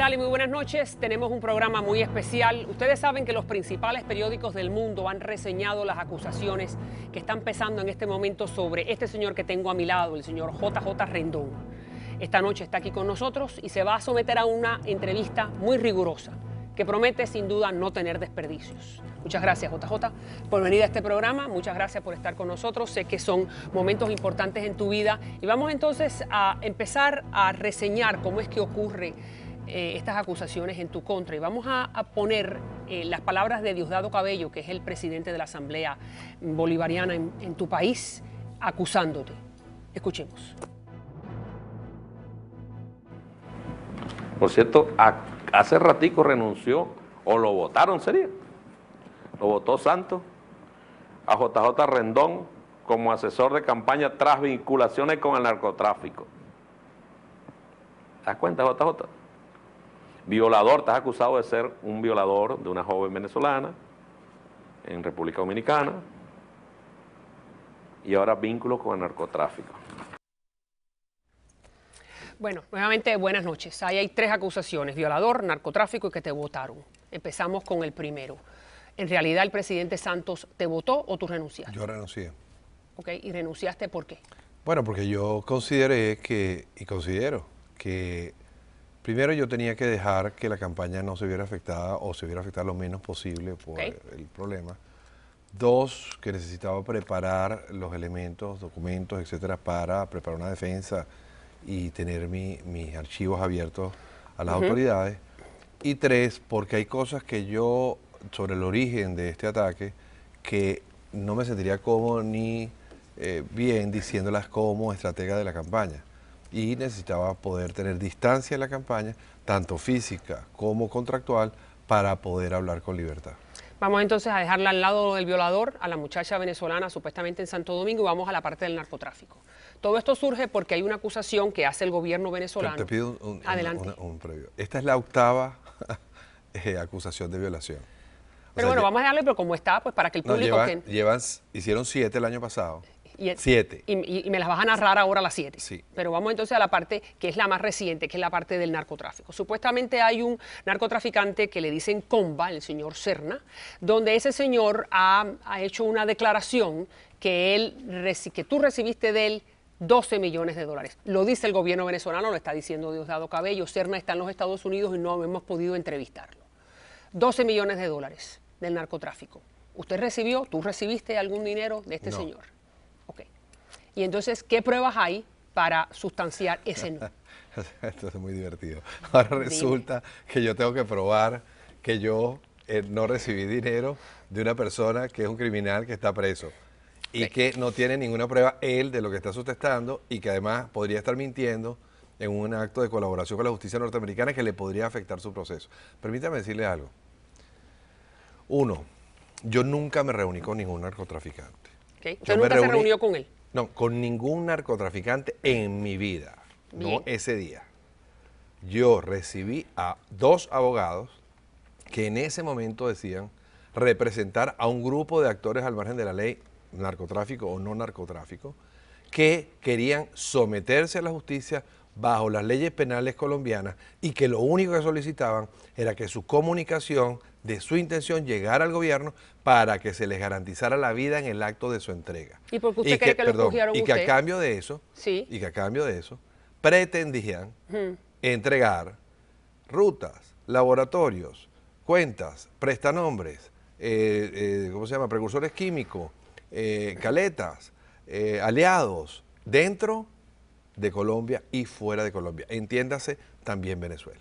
tal muy buenas noches? Tenemos un programa muy especial. Ustedes saben que los principales periódicos del mundo han reseñado las acusaciones que están pesando en este momento sobre este señor que tengo a mi lado, el señor JJ Rendón. Esta noche está aquí con nosotros y se va a someter a una entrevista muy rigurosa que promete sin duda no tener desperdicios. Muchas gracias JJ por venir a este programa, muchas gracias por estar con nosotros, sé que son momentos importantes en tu vida y vamos entonces a empezar a reseñar cómo es que ocurre eh, estas acusaciones en tu contra. Y vamos a, poner eh, las palabras de Diosdado Cabello, que es el presidente de la Asamblea Bolivariana en, tu país, acusándote. Escuchemos. Por cierto, hace ratico renunció, o lo votaron sería, lo votó Santos, a JJ Rendón como asesor de campaña tras vinculaciones con el narcotráfico. ¿Te das cuenta, JJ? violador, estás acusado de ser un violador de una joven venezolana en República Dominicana y ahora vínculo con el narcotráfico. Bueno, nuevamente buenas noches. Ahí hay tres acusaciones, violador, narcotráfico y que te votaron. Empezamos con el primero. ¿En realidad el presidente Santos te votó o tú renunciaste? Yo renuncié. Ok, ¿y renunciaste por qué? Bueno, porque yo consideré que, y considero que Primero yo tenía que dejar que la campaña no se viera afectada o se viera afectada lo menos posible por el problema. Dos, que necesitaba preparar los elementos, documentos, etcétera, para preparar una defensa y tener mis archivos abiertos a las autoridades. Y tres, porque hay cosas que yo, sobre el origen de este ataque, que no me sentiría cómodo ni eh, bien diciéndolas como estratega de la campaña y necesitaba poder tener distancia en la campaña, tanto física como contractual, para poder hablar con libertad. Vamos entonces a dejarla al lado del violador, a la muchacha venezolana supuestamente en Santo Domingo y vamos a la parte del narcotráfico. Todo esto surge porque hay una acusación que hace el gobierno venezolano. Te, pido un, previo. Esta es la octava eh, acusación de violación. Pero bueno, vamos a darle, pero como está, pues para que el público... hicieron siete el año pasado. Y, siete. Y, me las vas a narrar ahora las siete Pero vamos entonces a la parte que es la más reciente, que es la parte del narcotráfico. Supuestamente hay un narcotraficante que le dicen Comba, el señor Serna, donde ese señor ha, hecho una declaración que, él, tú recibiste de él 12 millones de dólares. Lo dice el gobierno venezolano, lo está diciendo Diosdado Cabello. Cerna está en los Estados Unidos y no hemos podido entrevistarlo. 12 millones de dólares del narcotráfico. ¿Usted recibió, tú recibiste algún dinero de este señor? Y entonces, ¿qué pruebas hay para sustanciar ese no? Esto es muy divertido. Ahora resulta que yo tengo que probar que yo eh, no recibí dinero de una persona que es un criminal que está preso y que no tiene ninguna prueba él de lo que está sustentando y que además podría estar mintiendo en un acto de colaboración con la justicia norteamericana que le podría afectar su proceso. Permítame decirle algo. Uno, yo nunca me reuní con ningún narcotraficante. ¿Usted nunca se reunió con él? No, con ningún narcotraficante en mi vida. No ese día. Yo recibí a dos abogados que en ese momento decían representar a un grupo de actores al margen de la ley, narcotráfico o no narcotráfico, que querían someterse a la justicia bajo las leyes penales colombianas y que lo único que solicitaban era que su comunicación de su intención llegara al gobierno para que se les garantizara la vida en el acto de su entrega. ¿Y porque usted cree que, lo y que a cambio de eso, y que a cambio de eso pretendían entregar rutas, laboratorios, cuentas, prestanombres, eh, eh, ¿cómo se llama? Precursores químicos, eh, caletas, aliados dentro de Colombia y fuera de Colombia. Entiéndase también Venezuela.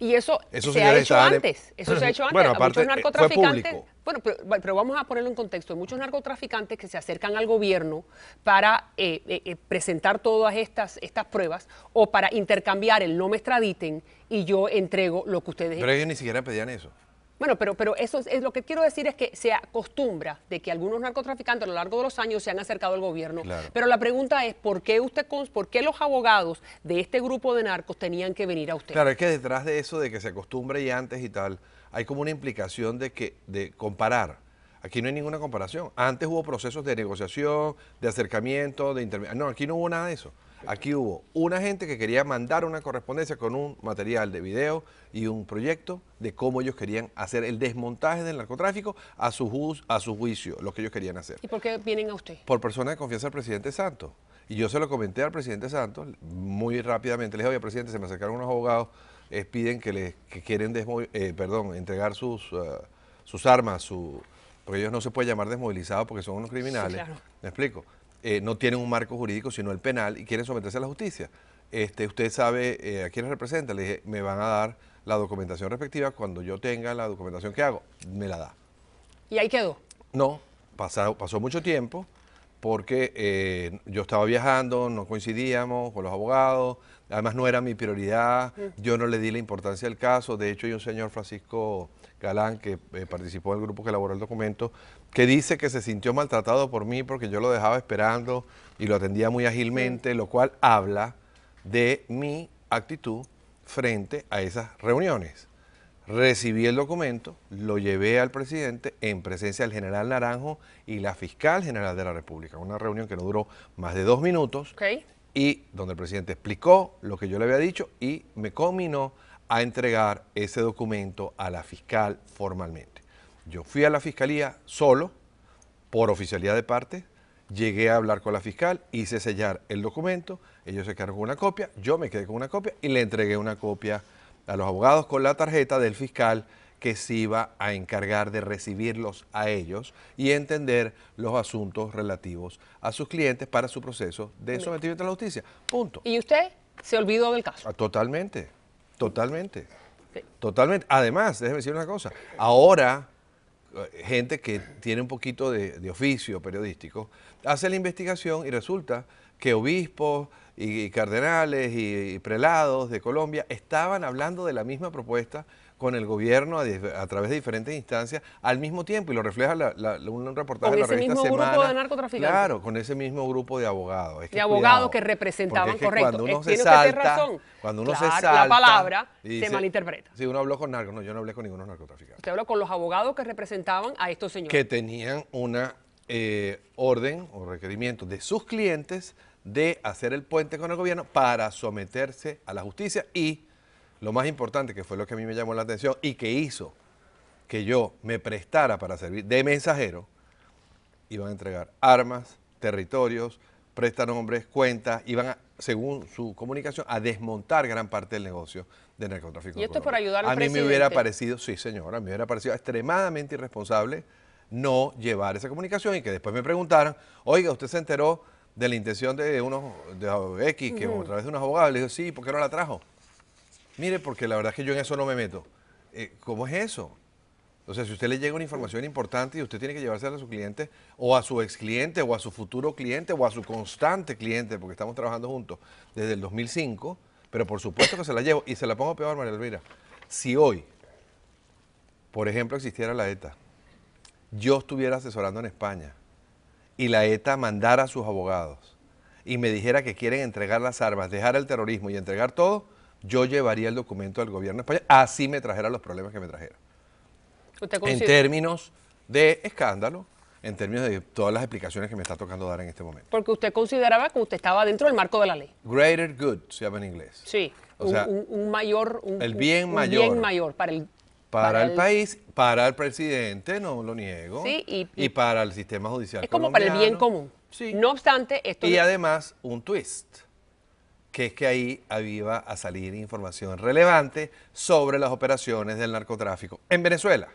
Y eso, se ha hecho antes. Eso se ha hecho antes. muchos narcotraficantes. bueno, pero, vamos a ponerlo en contexto. Hay muchos narcotraficantes que se acercan al gobierno para eh, eh, eh, presentar todas estas, estas pruebas o para intercambiar el no me extraditen y yo entrego lo que ustedes. Pero ellos ni siquiera pedían eso. Bueno, pero, pero eso es, lo que quiero decir es que se acostumbra de que algunos narcotraficantes a lo largo de los años se han acercado al gobierno. Pero la pregunta es, ¿por qué usted, por qué los abogados de este grupo de narcos tenían que venir a usted? Claro, es que detrás de eso de que se acostumbre y antes y tal, hay como una implicación de que de comparar. Aquí no hay ninguna comparación. Antes hubo procesos de negociación, de acercamiento, de intermediación. No, aquí no hubo nada de eso. Aquí hubo una gente que quería mandar una correspondencia con un material de video y un proyecto de cómo ellos querían hacer el desmontaje del narcotráfico a su, a su juicio, lo que ellos querían hacer. ¿Y por qué vienen a usted? Por persona de confianza del presidente Santos. Y yo se lo comenté al presidente Santos muy rápidamente. Le dije, oye, presidente, se me acercaron unos abogados, eh, piden que les que quieren eh, perdón, entregar sus, eh, sus armas, su, porque ellos no se pueden llamar desmovilizados porque son unos criminales. Me explico. Eh, no tienen un marco jurídico sino el penal y quieren someterse a la justicia. Este, usted sabe eh, a quiénes representa, le dije, me van a dar la documentación respectiva, cuando yo tenga la documentación que hago, me la da. ¿Y ahí quedó? No, pasó mucho tiempo porque eh, yo estaba viajando, no coincidíamos con los abogados, además no era mi prioridad, yo no le di la importancia al caso, de hecho hay un señor Francisco Galán, que eh, participó del grupo que elaboró el documento, que dice que se sintió maltratado por mí porque yo lo dejaba esperando y lo atendía muy ágilmente, lo cual habla de mi actitud frente a esas reuniones. Recibí el documento, lo llevé al presidente en presencia del general Naranjo y la fiscal general de la República. Una reunión que no duró más de dos minutos y donde el presidente explicó lo que yo le había dicho y me combinó a entregar ese documento a la fiscal formalmente. Yo fui a la fiscalía solo, por oficialidad de parte, llegué a hablar con la fiscal, hice sellar el documento, ellos se cargó una copia, yo me quedé con una copia y le entregué una copia a los abogados con la tarjeta del fiscal que se iba a encargar de recibirlos a ellos y entender los asuntos relativos a sus clientes para su proceso de sometimiento a la justicia. Punto. ¿Y usted se olvidó del caso? Ah, totalmente. Totalmente. Totalmente. Además, déjeme decir una cosa. Ahora, eh, gente que tiene un poquito de oficio periodístico hace la investigación y resulta que obispos y, cardenales y, prelados de Colombia estaban hablando de la misma propuesta con el gobierno a, través de diferentes instancias al mismo tiempo y lo refleja un reportaje de la revista Semana. Con ese mismo grupo de narcotraficantes. Claro, con ese mismo grupo de abogados. de abogados que representaban, es que Cuando uno se salta, Cuando uno se salta, la palabra se, malinterpreta. Si uno habló con narcos, no, yo no hablé con ninguno narcotraficantes. Usted habló con los abogados que representaban a estos señores. Que tenían una eh, orden o requerimiento de sus clientes de hacer el puente con el gobierno para someterse a la justicia y lo más importante, que fue lo que a mí me llamó la atención y que hizo que yo me prestara para servir de mensajero, iban a entregar armas, territorios, hombres cuentas, iban a, según su comunicación, a desmontar gran parte del negocio de narcotráfico. Y esto por ayudar A mí me hubiera parecido, sí señora, me hubiera parecido extremadamente irresponsable no llevar esa comunicación y que después me preguntaran, oiga, usted se enteró de la intención de unos X, que a través de unos abogados, le dijo, sí, ¿por qué no la trajo? Mire, porque la verdad es que yo en eso no me meto. Eh, ¿Cómo es eso? O sea, si usted le llega una información importante y usted tiene que llevársela a su cliente o a su ex cliente o a su futuro cliente o a su constante cliente, porque estamos trabajando juntos desde el 2005, pero por supuesto que se la llevo y se la pongo peor, María Elvira. Si hoy, por ejemplo, existiera la ETA, yo estuviera asesorando en España, y la ETA mandara a sus abogados y me dijera que quieren entregar las armas, dejar el terrorismo y entregar todo, yo llevaría el documento al gobierno español, así me trajera los problemas que me trajeron. en términos de escándalo, en términos de todas las explicaciones que me está tocando dar en este momento. Porque usted consideraba que usted estaba dentro del marco de la ley. Greater good, se llama en inglés. Sí, o un, sea, un, mayor... Un, el bien mayor. bien mayor para el para, el, país, para el presidente, no lo niego, y, para el sistema judicial. Es como para el bien común. No obstante, esto... Y además, un twist, que es que ahí iba a salir información relevante sobre las operaciones del narcotráfico en Venezuela.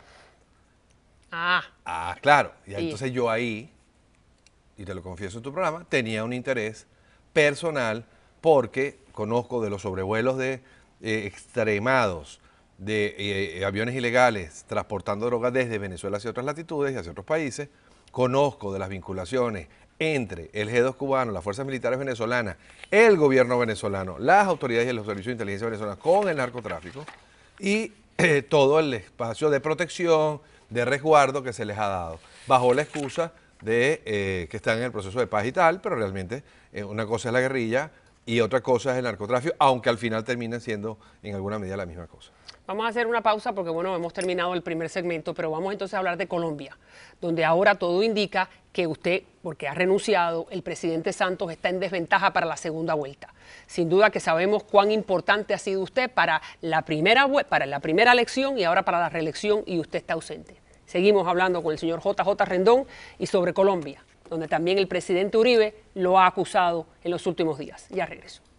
Ah. Ah, claro. Y entonces yo ahí, y te lo confieso en tu programa, tenía un interés personal porque conozco de los sobrevuelos de eh, extremados de eh, eh, aviones ilegales transportando drogas desde Venezuela hacia otras latitudes y hacia otros países, conozco de las vinculaciones entre el G2 cubano, las fuerzas militares venezolanas, el gobierno venezolano, las autoridades y los servicios de inteligencia venezolanos con el narcotráfico y eh, todo el espacio de protección, de resguardo que se les ha dado, bajo la excusa de que están en el proceso de paz y tal, pero realmente una cosa es la guerrilla y otra cosa es el narcotráfico, aunque al final termina siendo en alguna medida la misma cosa. Vamos a hacer una pausa porque, bueno, hemos terminado el primer segmento, pero vamos entonces a hablar de Colombia, donde ahora todo indica que usted, porque ha renunciado, el presidente Santos está en desventaja para la segunda vuelta. Sin duda que sabemos cuán importante ha sido usted para la primera, para la primera elección y ahora para la reelección y usted está ausente. Seguimos hablando con el señor JJ Rendón y sobre Colombia, donde también el presidente Uribe lo ha acusado en los últimos días. Ya regreso.